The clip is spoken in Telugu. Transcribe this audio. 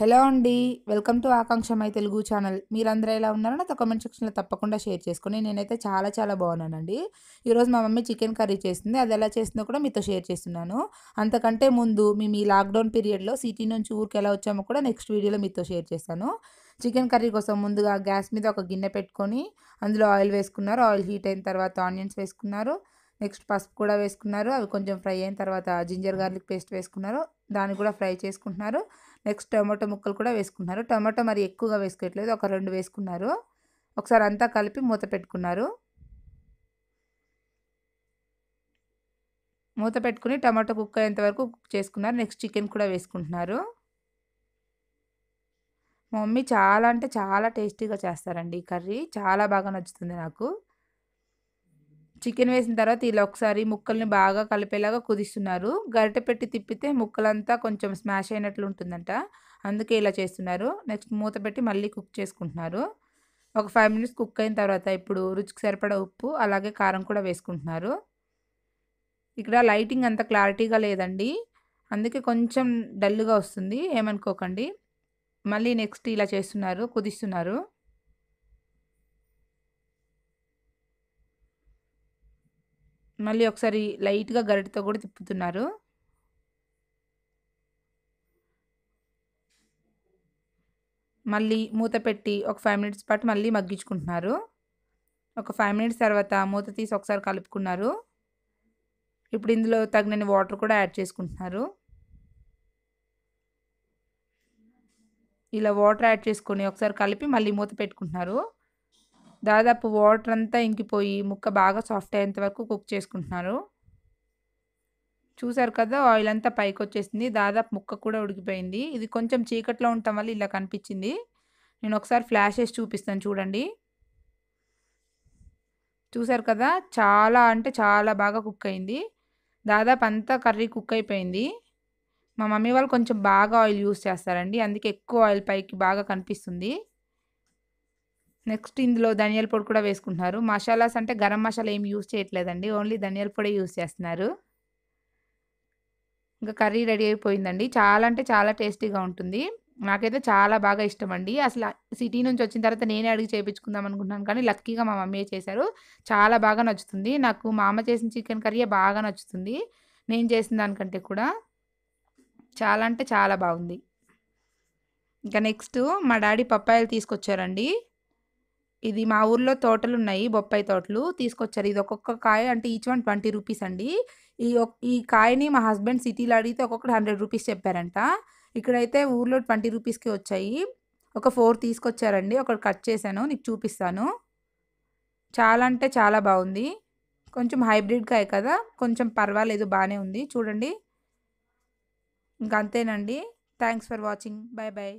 హలో అండి welcome to Akanksha my Telugu channel మీరందరూ ఎలా ఉన్నారో నాతో కమెంట్ సెక్షన్లో తప్పకుండా షేర్ చేసుకుని నేనైతే చాలా చాలా బాగున్నానండి ఈరోజు మా మమ్మీ చికెన్ కర్రీ చేసింది అది ఎలా చేసిందో కూడా మీతో షేర్ చేస్తున్నాను అంతకంటే ముందు మేము ఈ లాక్డౌన్ పీరియడ్లో సిటీ నుంచి ఊరికి ఎలా వచ్చామో కూడా నెక్స్ట్ వీడియోలో మీతో షేర్ చేస్తాను చికెన్ కర్రీ కోసం ముందుగా గ్యాస్ మీద ఒక గిన్నె పెట్టుకొని అందులో ఆయిల్ వేసుకున్నారు ఆయిల్ హీట్ అయిన తర్వాత ఆనియన్స్ వేసుకున్నారు నెక్స్ట్ పసుపు కూడా వేసుకున్నారు అవి కొంచెం ఫ్రై అయిన తర్వాత జింజర్ గార్లిక్ పేస్ట్ వేసుకున్నారు దాన్ని కూడా ఫ్రై చేసుకుంటున్నారు నెక్స్ట్ టమాటో ముక్కలు కూడా వేసుకుంటున్నారు టమాటో మరి ఎక్కువగా వేసుకోవట్లేదు ఒక రెండు వేసుకున్నారు ఒకసారి అంతా కలిపి మూత పెట్టుకున్నారు మూత పెట్టుకుని టమాటో కుక్ అయ్యేంత వరకు కుక్ చేసుకున్నారు నెక్స్ట్ చికెన్ కూడా వేసుకుంటున్నారు మమ్మీ చాలా అంటే చాలా టేస్టీగా చేస్తారండి ఈ కర్రీ చాలా బాగా నచ్చుతుంది నాకు చికెన్ వేసిన తర్వాత ఇలా ఒకసారి ముక్కల్ని బాగా కలిపేలాగా కుదిస్తున్నారు గరిట పెట్టి తిప్పితే ముక్కలంతా కొంచెం స్మాష్ అయినట్లు ఉంటుందంట అందుకే ఇలా చేస్తున్నారు నెక్స్ట్ మూత పెట్టి మళ్ళీ కుక్ చేసుకుంటున్నారు ఒక ఫైవ్ మినిట్స్ కుక్ అయిన తర్వాత ఇప్పుడు రుచికి సరిపడా ఉప్పు అలాగే కారం కూడా వేసుకుంటున్నారు ఇక్కడ లైటింగ్ అంత క్లారిటీగా లేదండి అందుకే కొంచెం డల్గా వస్తుంది ఏమనుకోకండి మళ్ళీ నెక్స్ట్ ఇలా చేస్తున్నారు కుదిస్తున్నారు మళ్ళీ ఒకసారి లైట్గా గరిటతో కూడా తిప్పుతున్నారు మళ్ళీ మూత పెట్టి ఒక ఫైవ్ మినిట్స్ పాటు మళ్ళీ మగ్గించుకుంటున్నారు ఒక ఫైవ్ మినిట్స్ తర్వాత మూత తీసి ఒకసారి కలుపుకున్నారు ఇప్పుడు ఇందులో తగినన్ని వాటర్ కూడా యాడ్ చేసుకుంటున్నారు ఇలా వాటర్ యాడ్ చేసుకొని ఒకసారి కలిపి మళ్ళీ మూత పెట్టుకుంటున్నారు దాదాపు వాటర్ అంతా ఇంకిపోయి ముక్క బాగా సాఫ్ట్ అయ్యేంత వరకు కుక్ చేసుకుంటున్నారు చూసారు కదా ఆయిల్ అంతా పైకి వచ్చేసింది దాదాపు ముక్క కూడా ఉడికిపోయింది ఇది కొంచెం చీకట్లో ఉండటం వల్ల ఇలా కనిపించింది నేను ఒకసారి ఫ్లాషెస్ చూపిస్తాను చూడండి చూసారు కదా చాలా అంటే చాలా బాగా కుక్ అయింది దాదాపు అంతా కర్రీ కుక్ అయిపోయింది మా మమ్మీ వాళ్ళు కొంచెం బాగా ఆయిల్ యూస్ చేస్తారండి అందుకే ఎక్కువ ఆయిల్ పైకి బాగా కనిపిస్తుంది నెక్స్ట్ ఇందులో ధనియాల పొడి కూడా వేసుకుంటున్నారు మసాలాస్ అంటే గరం మసాలా ఏం యూజ్ చేయట్లేదండి ఓన్లీ ధనియాల పొడే యూజ్ చేస్తున్నారు ఇంకా కర్రీ రెడీ అయిపోయిందండి చాలా అంటే చాలా టేస్టీగా ఉంటుంది నాకైతే చాలా బాగా ఇష్టం అండి అసలు సిటీ నుంచి వచ్చిన తర్వాత నేనే అడిగి చేయించుకుందాం అనుకుంటున్నాను కానీ లక్కీగా మా మమ్మీ చేశారు చాలా బాగా నచ్చుతుంది నాకు మా అమ్మ చేసిన చికెన్ కర్రీ బాగా నచ్చుతుంది నేను చేసిన దానికంటే కూడా చాలా అంటే చాలా బాగుంది ఇంకా నెక్స్ట్ మా డాడీ పప్పాయలు తీసుకొచ్చారండి ఇది మా ఊర్లో తోటలు ఉన్నాయి బొప్పాయి తోటలు తీసుకొచ్చారు ఇది ఒక్కొక్క కాయ అంటే ఈచ్ వన్ ట్వంటీ రూపీస్ అండి ఈ ఈ కాయని మా హస్బెండ్ సిటీలో అడిగితే ఒక్కొక్కటి హండ్రెడ్ రూపీస్ చెప్పారంట ఇక్కడైతే ఊర్లో ట్వంటీ రూపీస్కి వచ్చాయి ఒక ఫోర్ తీసుకొచ్చారండి ఒకటి కట్ చేశాను నీకు చూపిస్తాను చాలా అంటే చాలా బాగుంది కొంచెం హైబ్రిడ్ కాయ కదా కొంచెం పర్వాలేదు బాగానే ఉంది చూడండి ఇంకంతేనండి thanks for watching bye bye